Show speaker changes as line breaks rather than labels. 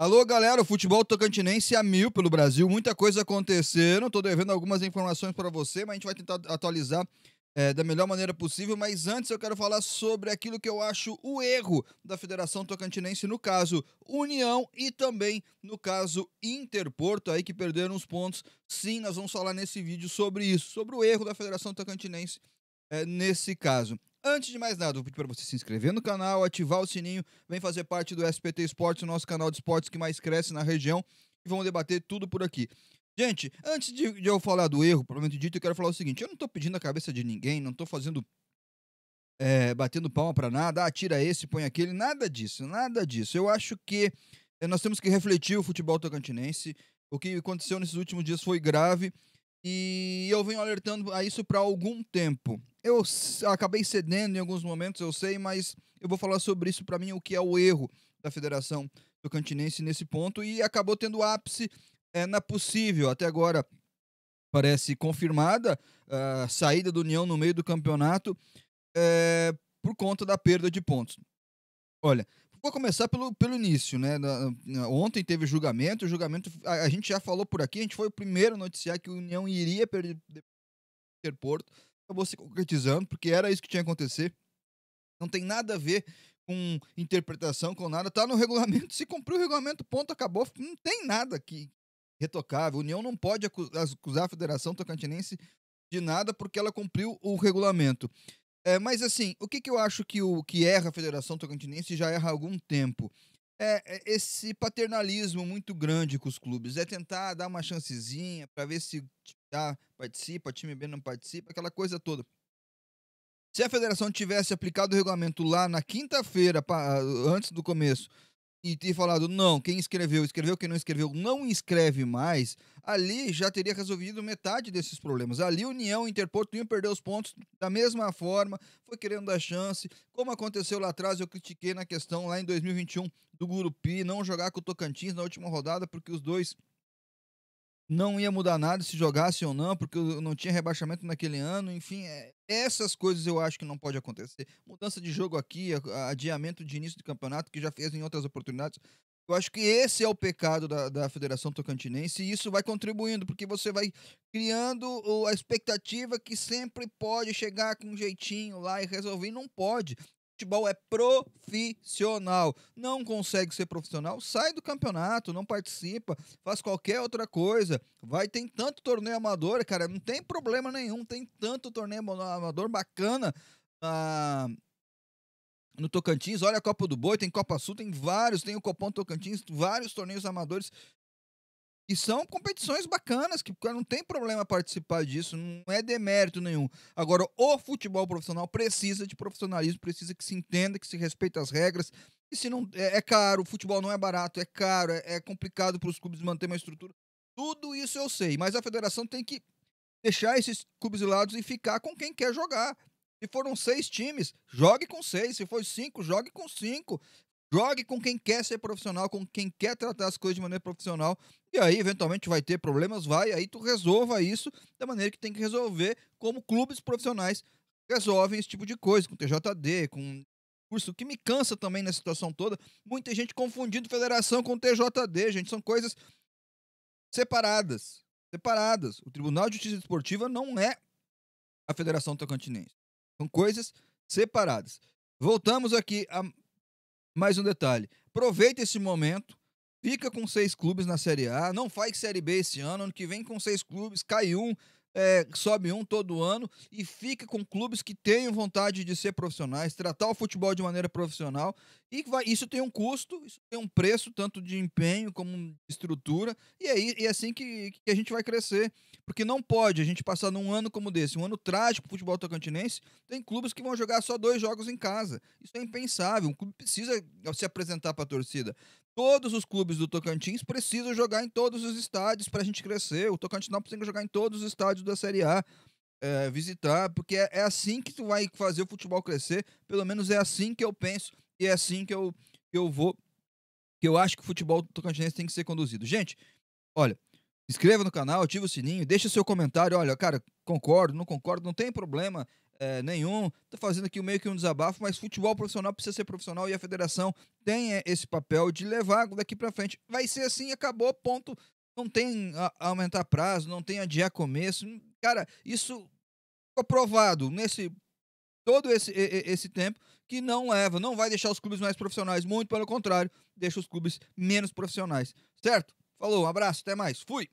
Alô, galera, o futebol tocantinense a mil pelo Brasil, muita coisa acontecendo, estou devendo algumas informações para você, mas a gente vai tentar atualizar é, da melhor maneira possível, mas antes eu quero falar sobre aquilo que eu acho o erro da Federação Tocantinense, no caso União e também no caso Interporto, aí que perderam os pontos. Sim, nós vamos falar nesse vídeo sobre isso, sobre o erro da Federação Tocantinense é, nesse caso. Antes de mais nada, vou pedir para você se inscrever no canal, ativar o sininho, vem fazer parte do SPT Esportes, o nosso canal de esportes que mais cresce na região, e vamos debater tudo por aqui. Gente, antes de, de eu falar do erro, provavelmente dito, eu quero falar o seguinte: eu não estou pedindo a cabeça de ninguém, não estou fazendo. É, batendo palma para nada, ah, tira esse, põe aquele, nada disso, nada disso. Eu acho que é, nós temos que refletir o futebol tocantinense. O que aconteceu nesses últimos dias foi grave e eu venho alertando a isso para algum tempo. Eu acabei cedendo em alguns momentos, eu sei, mas eu vou falar sobre isso para mim, o que é o erro da Federação Tocantinense nesse ponto. E acabou tendo ápice é, na possível, até agora parece confirmada a ah, saída do União no meio do campeonato é, por conta da perda de pontos. Olha, Vou começar pelo, pelo início, né? Na, na, ontem teve julgamento, o julgamento. A, a, gente já falou por aqui, a gente foi o primeiro a noticiar que o União iria perder, o Porto. Acabou se concretizando, porque era isso que tinha que acontecer. Não tem nada a ver com interpretação, com nada. Tá no regulamento, se cumpriu o regulamento, ponto, acabou. Não tem nada que retocável. A União não pode acusar a Federação Tocantinense de nada porque ela cumpriu o regulamento. É, mas assim, o que, que eu acho que o que erra a Federação Tocantinense já erra há algum tempo? É, é esse paternalismo muito grande com os clubes. É tentar dar uma chancezinha para ver se A tá, participa, time B não participa, aquela coisa toda. Se a federação tivesse aplicado o regulamento lá na quinta-feira, antes do começo, e ter falado, não, quem escreveu, escreveu, quem não escreveu, não escreve mais, ali já teria resolvido metade desses problemas. Ali União Interpol Interporto iam perder os pontos da mesma forma, foi querendo dar chance. Como aconteceu lá atrás, eu critiquei na questão lá em 2021 do Gurupi, não jogar com o Tocantins na última rodada, porque os dois não ia mudar nada se jogasse ou não, porque não tinha rebaixamento naquele ano. Enfim, é, essas coisas eu acho que não pode acontecer. Mudança de jogo aqui, adiamento de início do campeonato, que já fez em outras oportunidades. Eu acho que esse é o pecado da, da Federação Tocantinense e isso vai contribuindo, porque você vai criando a expectativa que sempre pode chegar com um jeitinho lá e resolver. E não pode futebol é profissional. Não consegue ser profissional, sai do campeonato, não participa, faz qualquer outra coisa. Vai, tem tanto torneio amador, cara, não tem problema nenhum. Tem tanto torneio amador bacana ah, no Tocantins. Olha a Copa do Boi, tem Copa Sul, tem vários, tem o Copom Tocantins, vários torneios amadores e são competições bacanas, que não tem problema participar disso, não é demérito nenhum. Agora, o futebol profissional precisa de profissionalismo, precisa que se entenda, que se respeite as regras. E se não é, é caro, o futebol não é barato, é caro, é, é complicado para os clubes manter uma estrutura. Tudo isso eu sei, mas a federação tem que deixar esses clubes de lado e ficar com quem quer jogar. Se foram seis times, jogue com seis. Se for cinco, jogue com cinco. Jogue com quem quer ser profissional, com quem quer tratar as coisas de maneira profissional. E aí, eventualmente, vai ter problemas, vai. Aí tu resolva isso da maneira que tem que resolver, como clubes profissionais resolvem esse tipo de coisa, com TJD, com curso, que me cansa também na situação toda. Muita gente confundindo federação com TJD, gente. São coisas separadas. Separadas. O Tribunal de Justiça Esportiva não é a Federação Tocantinense. São coisas separadas. Voltamos aqui a mais um detalhe. Aproveita esse momento, fica com seis clubes na Série A, não faz Série B esse ano, ano que vem com seis clubes, cai um, é, sobe um todo ano e fica com clubes que tenham vontade de ser profissionais, tratar o futebol de maneira profissional. E vai, isso tem um custo, isso tem um preço, tanto de empenho como de estrutura, e é, e é assim que, que, a gente vai crescer. Porque não pode a gente passar num ano como desse, um ano trágico pro futebol tocantinense, tem clubes que vão jogar só dois jogos em casa. Isso é impensável. Um clube precisa eh, se apresentar para a torcida. Todos os clubes do Tocantins precisam jogar em todos os estádios para a gente crescer. O Tocantins não precisa jogar em todos os estádios da Série A. É, visitar, porque é, é, assim que tu vai fazer o futebol crescer, pelo menos é assim que eu penso e é assim que eu, que eu vou, que eu acho que o futebol tocantinense tem que ser conduzido. Gente, olha, inscreva no canal, ative o sininho, deixe seu comentário. Olha, cara, concordo, não concordo, não tem problema é, nenhum. Tô fazendo aqui meio que um desabafo, mas futebol profissional precisa ser profissional e a federação tem eh, esse papel de levar daqui para frente. Vai ser assim, acabou, ponto. Não tem a, a aumentar prazo, não tem adiar começo. Cara, isso ficou provado nesse todo esse, esse tempo que não leva, não vai deixar os clubes mais profissionais, muito pelo contrário, deixa os clubes menos profissionais. Certo? Falou, um abraço, até mais. Fui!